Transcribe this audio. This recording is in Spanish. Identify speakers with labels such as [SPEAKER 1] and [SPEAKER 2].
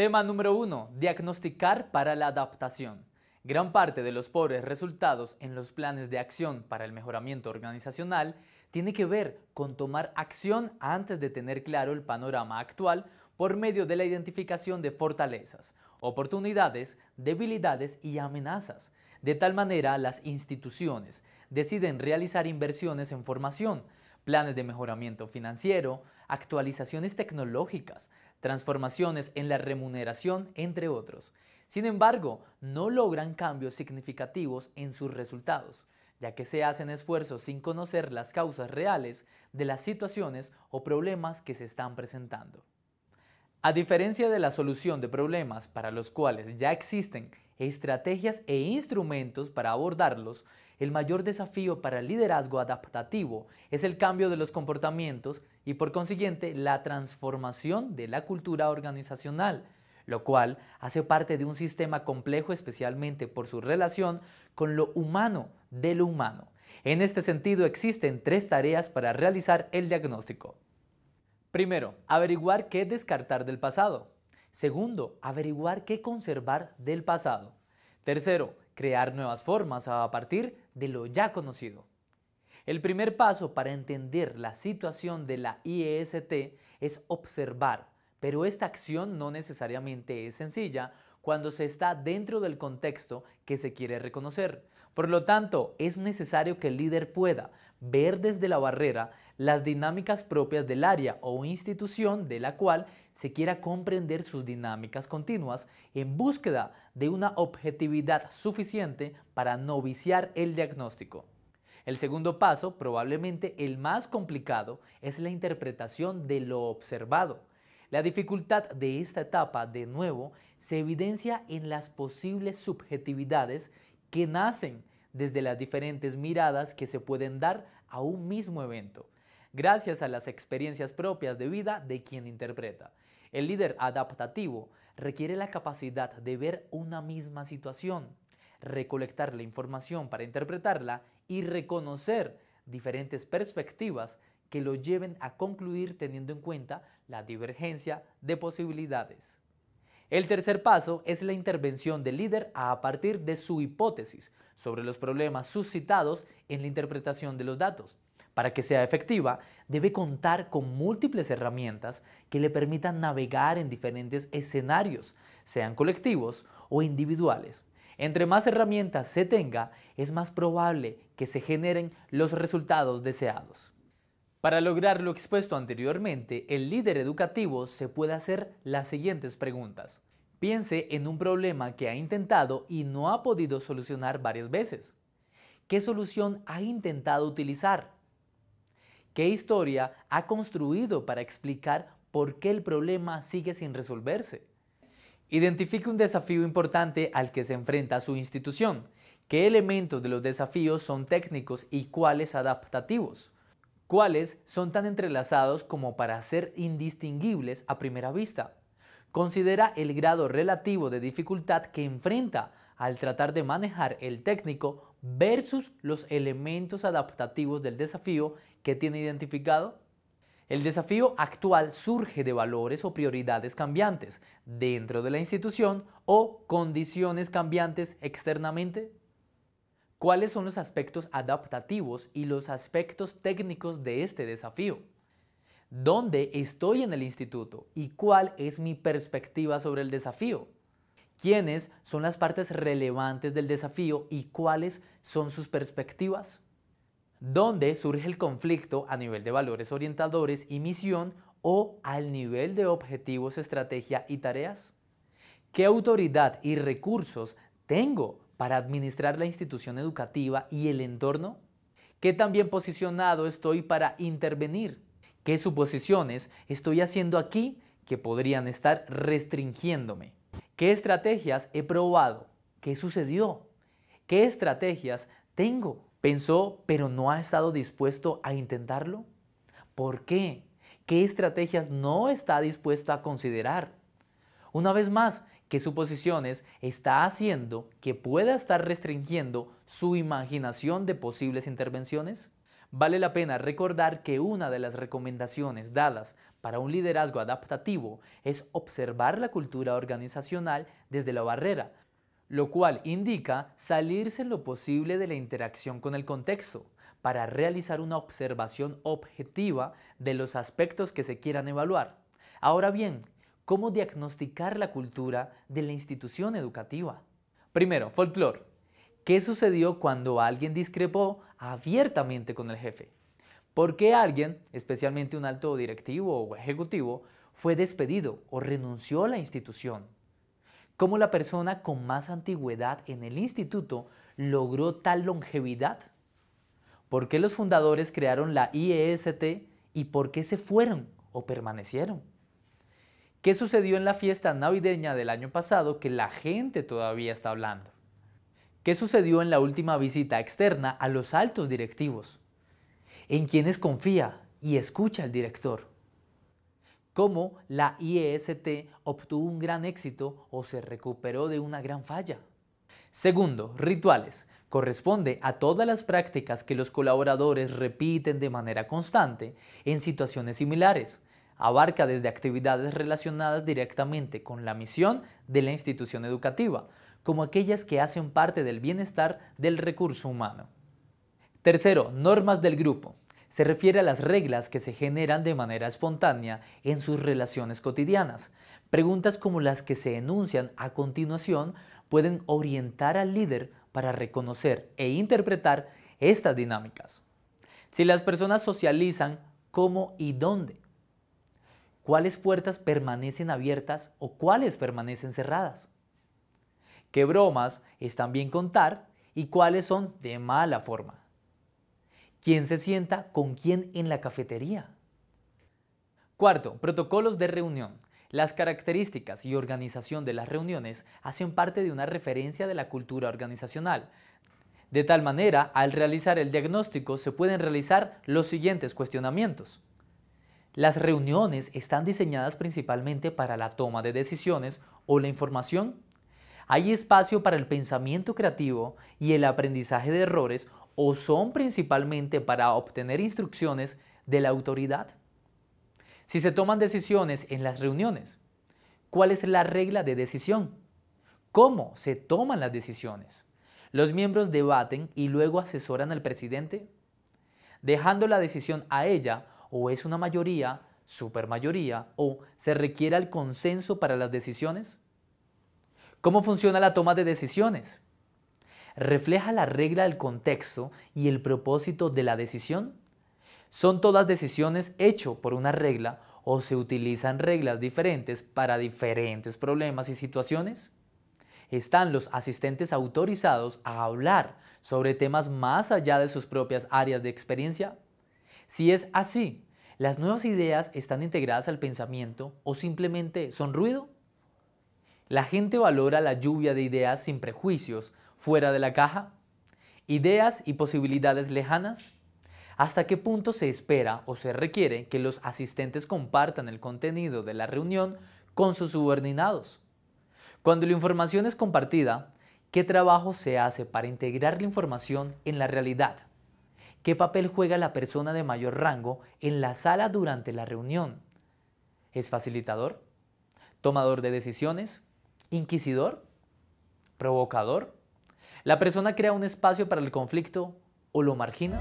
[SPEAKER 1] Tema número 1. Diagnosticar para la adaptación. Gran parte de los pobres resultados en los planes de acción para el mejoramiento organizacional tiene que ver con tomar acción antes de tener claro el panorama actual por medio de la identificación de fortalezas, oportunidades, debilidades y amenazas. De tal manera, las instituciones deciden realizar inversiones en formación, planes de mejoramiento financiero, actualizaciones tecnológicas, transformaciones en la remuneración, entre otros. Sin embargo, no logran cambios significativos en sus resultados, ya que se hacen esfuerzos sin conocer las causas reales de las situaciones o problemas que se están presentando. A diferencia de la solución de problemas para los cuales ya existen estrategias e instrumentos para abordarlos, el mayor desafío para el liderazgo adaptativo es el cambio de los comportamientos y por consiguiente la transformación de la cultura organizacional, lo cual hace parte de un sistema complejo especialmente por su relación con lo humano de lo humano. En este sentido existen tres tareas para realizar el diagnóstico. Primero, averiguar qué descartar del pasado. Segundo, averiguar qué conservar del pasado. Tercero, crear nuevas formas a partir de lo ya conocido. El primer paso para entender la situación de la IEST es observar, pero esta acción no necesariamente es sencilla cuando se está dentro del contexto que se quiere reconocer, por lo tanto, es necesario que el líder pueda ver desde la barrera las dinámicas propias del área o institución de la cual se quiera comprender sus dinámicas continuas en búsqueda de una objetividad suficiente para no viciar el diagnóstico. El segundo paso, probablemente el más complicado, es la interpretación de lo observado. La dificultad de esta etapa, de nuevo, se evidencia en las posibles subjetividades que nacen desde las diferentes miradas que se pueden dar a un mismo evento, gracias a las experiencias propias de vida de quien interpreta. El líder adaptativo requiere la capacidad de ver una misma situación, recolectar la información para interpretarla y reconocer diferentes perspectivas que lo lleven a concluir teniendo en cuenta la divergencia de posibilidades. El tercer paso es la intervención del líder a partir de su hipótesis, sobre los problemas suscitados en la interpretación de los datos. Para que sea efectiva, debe contar con múltiples herramientas que le permitan navegar en diferentes escenarios, sean colectivos o individuales. Entre más herramientas se tenga, es más probable que se generen los resultados deseados. Para lograr lo expuesto anteriormente, el líder educativo se puede hacer las siguientes preguntas. Piense en un problema que ha intentado y no ha podido solucionar varias veces. ¿Qué solución ha intentado utilizar? ¿Qué historia ha construido para explicar por qué el problema sigue sin resolverse? Identifique un desafío importante al que se enfrenta su institución. ¿Qué elementos de los desafíos son técnicos y cuáles adaptativos? ¿Cuáles son tan entrelazados como para ser indistinguibles a primera vista? considera el grado relativo de dificultad que enfrenta al tratar de manejar el técnico versus los elementos adaptativos del desafío que tiene identificado? El desafío actual surge de valores o prioridades cambiantes dentro de la institución o condiciones cambiantes externamente. ¿Cuáles son los aspectos adaptativos y los aspectos técnicos de este desafío? dónde estoy en el instituto y cuál es mi perspectiva sobre el desafío. ¿Quiénes son las partes relevantes del desafío y cuáles son sus perspectivas? ¿Dónde surge el conflicto a nivel de valores orientadores y misión o al nivel de objetivos, estrategia y tareas? ¿Qué autoridad y recursos tengo para administrar la institución educativa y el entorno? ¿Qué tan bien posicionado estoy para intervenir? ¿Qué suposiciones estoy haciendo aquí que podrían estar restringiéndome? ¿Qué estrategias he probado? ¿Qué sucedió? ¿Qué estrategias tengo? ¿Pensó pero no ha estado dispuesto a intentarlo? ¿Por qué? ¿Qué estrategias no está dispuesto a considerar? Una vez más, ¿qué suposiciones está haciendo que pueda estar restringiendo su imaginación de posibles intervenciones? Vale la pena recordar que una de las recomendaciones dadas para un liderazgo adaptativo es observar la cultura organizacional desde la barrera, lo cual indica salirse lo posible de la interacción con el contexto para realizar una observación objetiva de los aspectos que se quieran evaluar. Ahora bien, ¿cómo diagnosticar la cultura de la institución educativa? Primero, folclore. ¿Qué sucedió cuando alguien discrepó abiertamente con el jefe? ¿Por qué alguien, especialmente un alto directivo o ejecutivo, fue despedido o renunció a la institución? ¿Cómo la persona con más antigüedad en el instituto logró tal longevidad? ¿Por qué los fundadores crearon la IEST y por qué se fueron o permanecieron? ¿Qué sucedió en la fiesta navideña del año pasado que la gente todavía está hablando? ¿Qué sucedió en la última visita externa a los altos directivos? ¿En quienes confía y escucha el director? ¿Cómo la IEST obtuvo un gran éxito o se recuperó de una gran falla? Segundo, rituales. Corresponde a todas las prácticas que los colaboradores repiten de manera constante en situaciones similares. Abarca desde actividades relacionadas directamente con la misión de la institución educativa, como aquellas que hacen parte del bienestar del recurso humano. Tercero, normas del grupo. Se refiere a las reglas que se generan de manera espontánea en sus relaciones cotidianas. Preguntas como las que se enuncian a continuación pueden orientar al líder para reconocer e interpretar estas dinámicas. Si las personas socializan, ¿cómo y dónde? ¿Cuáles puertas permanecen abiertas o cuáles permanecen cerradas? qué bromas están bien contar y cuáles son de mala forma. ¿Quién se sienta con quién en la cafetería? Cuarto, protocolos de reunión. Las características y organización de las reuniones hacen parte de una referencia de la cultura organizacional. De tal manera, al realizar el diagnóstico se pueden realizar los siguientes cuestionamientos. Las reuniones están diseñadas principalmente para la toma de decisiones o la información ¿Hay espacio para el pensamiento creativo y el aprendizaje de errores o son principalmente para obtener instrucciones de la autoridad? Si se toman decisiones en las reuniones, ¿cuál es la regla de decisión? ¿Cómo se toman las decisiones? ¿Los miembros debaten y luego asesoran al presidente? ¿Dejando la decisión a ella o es una mayoría, supermayoría o se requiere el consenso para las decisiones? ¿Cómo funciona la toma de decisiones? ¿Refleja la regla del contexto y el propósito de la decisión? ¿Son todas decisiones hechas por una regla o se utilizan reglas diferentes para diferentes problemas y situaciones? Están los asistentes autorizados a hablar sobre temas más allá de sus propias áreas de experiencia. Si es así, ¿las nuevas ideas están integradas al pensamiento o simplemente son ruido? La gente valora la lluvia de ideas sin prejuicios, fuera de la caja, ideas y posibilidades lejanas. ¿Hasta qué punto se espera o se requiere que los asistentes compartan el contenido de la reunión con sus subordinados? Cuando la información es compartida, ¿qué trabajo se hace para integrar la información en la realidad? ¿Qué papel juega la persona de mayor rango en la sala durante la reunión? ¿Es facilitador? ¿Tomador de decisiones? inquisidor, provocador. La persona crea un espacio para el conflicto o lo margina.